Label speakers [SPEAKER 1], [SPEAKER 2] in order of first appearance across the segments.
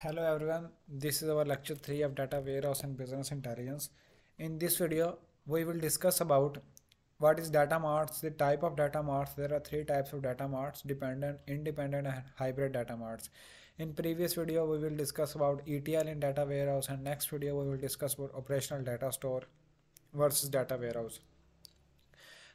[SPEAKER 1] Hello everyone, this is our lecture 3 of data warehouse and business intelligence. In this video, we will discuss about what is data marts, the type of data marts. There are three types of data marts, dependent, independent and hybrid data marts. In previous video, we will discuss about ETL in data warehouse and next video, we will discuss about operational data store versus data warehouse.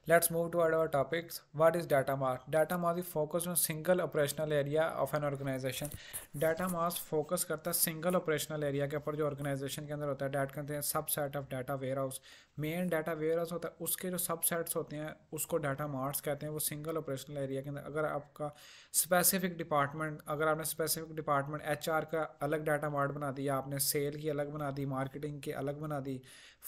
[SPEAKER 1] Let's move toward our topics. What is data mass? Data mass is focused on single operational area of an organization. Data mass focus करता है single operational area के ऊपर जो organisation के अंदर होता है डेट कहते हैं subset of data warehouse main data warehouse होता है उसके जो सबसेट्स होते हैं उसको डाटा मार्ट्स कहते हैं वो सिंगल ऑपरेशनल एरिया के अंदर अगर आपका स्पेसिफिक डिपार्टमेंट अगर आपने स्पेसिफिक डिपार्टमेंट एच का अलग डाटा मार्ट बना दिया आपने सेल की अलग बना दी मार्केटिंग की अलग बना दी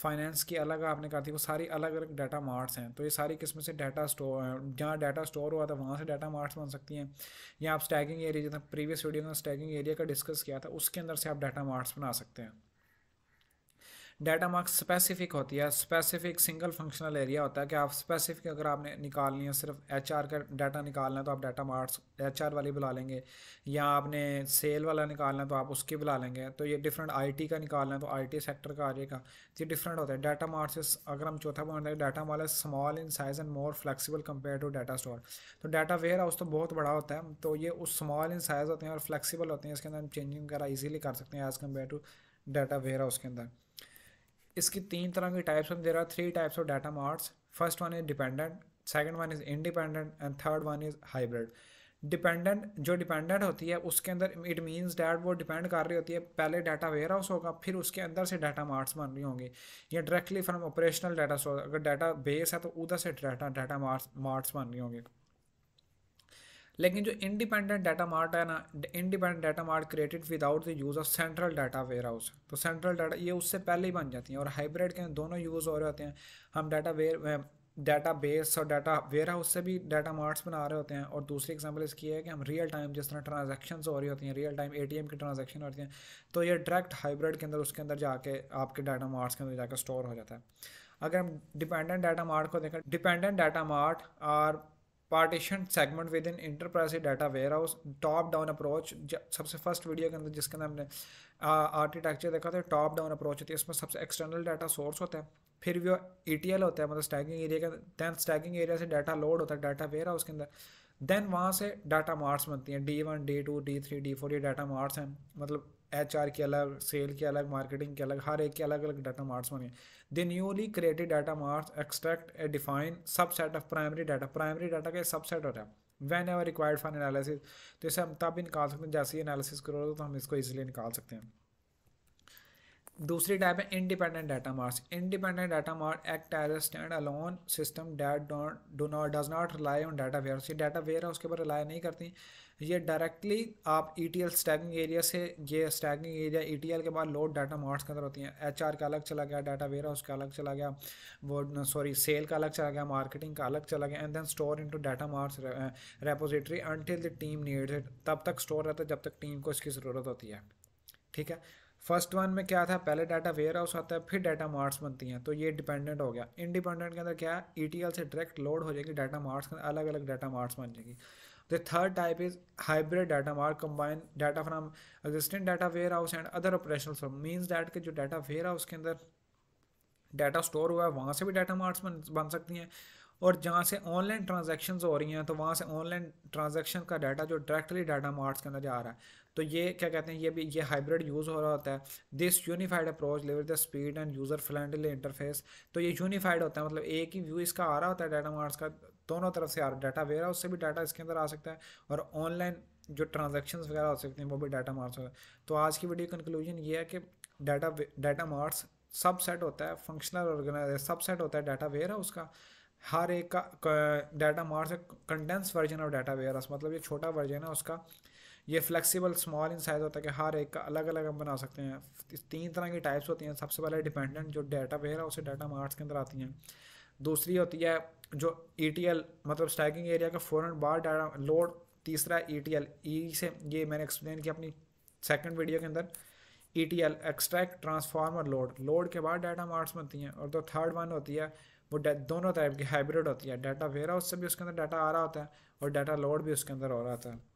[SPEAKER 1] फाइनेंस की अलग आपने कर दी वो सारी अलग अलग डाटा मार्ट्स हैं तो ये सारी किस्म से डाटा स्टोर जहाँ डाटा स्टोर हुआ था वहाँ से डाटा मार्ट्स बन सकती हैं या आप स्टैगिंग एरिया जितना प्रीवियस वीडियो में स्टैगिंग एरिया का डिस्कस किया था उसके अंदर से आप डाटा मार्ट्स बना सकते हैं डाटा मार्क्स स्पेसिफिक होती है स्पेसिफिक सिंगल फंक्शनल एरिया होता है कि आप स्पेसिफिक अगर आपने निकालनी है सिर्फ एच का डाटा निकालना है तो आप डाटा मार्क्स एच वाली बुला लेंगे या आपने सेल वाला निकालना है तो आप उसकी बुला लेंगे तो ये डिफरेंट आई का निकालना है तो आई सेक्टर का आ जाएगा तो ये डिफरेंट होता है डाटा मार्क्स अगर हम चौथा पॉइंट देखें data mart small in size and more flexible compare to data store तो डाटा वेयर हाउस तो बहुत बड़ा होता है तो ये उस स्मॉल इन साइज होते हैं और फ्लैक्सीबल होते हैं इसके अंदर हम चेंजिंग वगैरह ईजिली कर सकते हैं as compare to data warehouse के अंदर इसकी तीन तरह की टाइप्स हम दे रहा है three types of data marts first one is dependent second one is independent and third one is hybrid dependent जो डिपेंडेंट होती है उसके अंदर इट मीन्स डैट वो डिपेंड कर रही होती है पहले डाटा वेयर हाउस होगा फिर उसके अंदर से डाटा मार्ट्स बन रही होंगे या directly from operational data source अगर डाटा बेस है तो उधर से डाटा डाटा मार्ट्स मार्ट्स बन रही होंगे लेकिन जो इंडिपेंडेंट डाटा मार्ट है ना independent data mart created without the use of central data warehouse तो सेंट्रल डाटा ये उससे पहले ही बन जाती हैं और हाइब्रिड के दोनों यूज़ हो रहे होते हैं हम डाटा वेयर डाटा बेस और डाटा वेयर हाउस से भी डाटा मार्ट्स बना रहे होते हैं और दूसरी एग्जाम्पल इसकी है कि हम रियल टाइम जिस तरह ट्रांजेक्शन हो रही होती हैं रियल टाइम एम की ट्रांजेक्शन होती हैं तो ये डायरेक्ट हाइब्रिड के अंदर उसके अंदर जाके आपके डाटा मार्ट्स के अंदर जाकर स्टोर हो जाता है अगर हम डिपेंडेंट डाटा मार्ट को देखें dependent data mart are partition segment within enterprise data warehouse top down approach सबसे फर्स्ट वीडियो के अंदर जिसके अंदर हमने आर्किटेक्चर देखा था टॉप डाउन अप्रोच होती है इसमें सबसे एक्सटर्नल डाटा सोर्स होता है फिर वो ई होता है मतलब स्टैगिंग एरिया का दैन स्टैगिंग एरिया से डाटा लोड होता है डाटा वेयर हाउस के अंदर देन वहाँ से डाटा मार्ट्स बनती हैं D one D two D three D four ये डाटा मार्ट्स हैं मतलब एच आर के अलग सेल के अलग मार्केटिंग के अलग हर एक के अलग अलग डाटा मार्ट्स बने the newly created data marts extract a define subset of primary data primary data का सबसेट होता है whenever required for analysis तो इसे हम तब भी निकाल सकते हैं जैसे ही एनालिसिस करो तो हम इसको ईजिली निकाल सकते हैं दूसरी टाइप है independent data marts independent data mart act as standalone system that do not does not rely on data ware ये डाटा वेयर है उसके ऊपर रिलाई नहीं करती ये डायरेक्टली आप E T L staging area से ये staging area E T L के बाद लोड डाटा मार्ट्स के अंदर होती हैं एच आर का अलग चला गया डाटा वेयर हाउस का अलग चला गया वो सॉरी सेल का अलग चला गया मार्केटिंग का अलग चला गया and then store into data marts repository until the team needs it तब तक स्टोर रहता है जब तक टीम को इसकी ज़रूरत होती है ठीक है फर्स्ट वन में क्या था पहले डाटा वेयर हाउस आता है फिर डाटा मार्ट्स बनती हैं तो ये डिपेंडेंट हो गया इंडिपेंडेंट के अंदर क्या है ई e से डायरेक्ट लोड हो जाएगी डाटा मार्ट्स के अलग अलग डाटा मार्ट्स बन जाएगी The type is hybrid data data mart data from from data warehouse and other operation system means that के जो डाटा वेयर हाउस के अंदर डाटा स्टोर हुआ है वहाँ से भी डाटा मार्ट्स बन बन सकती हैं और जहाँ से ऑनलाइन ट्रांजेक्शन हो रही हैं तो वहाँ से ऑनलाइन ट्रांजेक्शन का डाटा जो डायरेक्टली डाटा मार्ट्स के अंदर जा रहा है तो ये क्या कहते हैं ये भी ये हाइब्रिड यूज़ हो रहा होता है this unified approach lever the speed and user friendly interface तो ये यूनिफाइड होता है मतलब एक ही व्यू इसका आ रहा होता है डाटा मार्ट्स का दोनों तरफ से आ रहा डाटा वेरा उससे भी डाटा इसके अंदर आ सकता है और ऑनलाइन जो ट्रांजेक्शन वगैरह हो सकते हैं वो भी डाटा मार्ट्स होता है तो आज की वीडियो कंक्लूजन ये है कि डाटा डाटा मार्ट्स सबसेट होता है फंक्शनल ऑर्गेनाइज सबसेट होता है डाटा वेयर है उसका हर एक का डाटा मार्स एक condensed version of data warehouse मतलब ये छोटा वर्जन है उसका ये फ्लेक्सिबल स्मॉल इन साइज होता है कि हर एक का अलग अलग हम बना सकते हैं तीन तरह की टाइप्स होती हैं सबसे पहले डिपेंडेंट जो डाटा वेयर है उसे डाटा मार्ट्स के अंदर आती हैं दूसरी होती है जो ई e मतलब स्टैकिंग एरिया का फ़ौर बार डाटा लोड तीसरा ई टी एल ई से ये मैंने एक्सप्लेन किया अपनी सेकेंड वीडियो के अंदर E T L extract transformer load load के बाद डाटा मार्ट्स होती हैं और तो थर्ड वन होती है वो दोनों टाइप की हाइब्रिड होती है डाटा वेयर हाउस से भी उसके अंदर डाटा आ रहा होता है और डाटा लोड भी उसके अंदर हो रहा होता है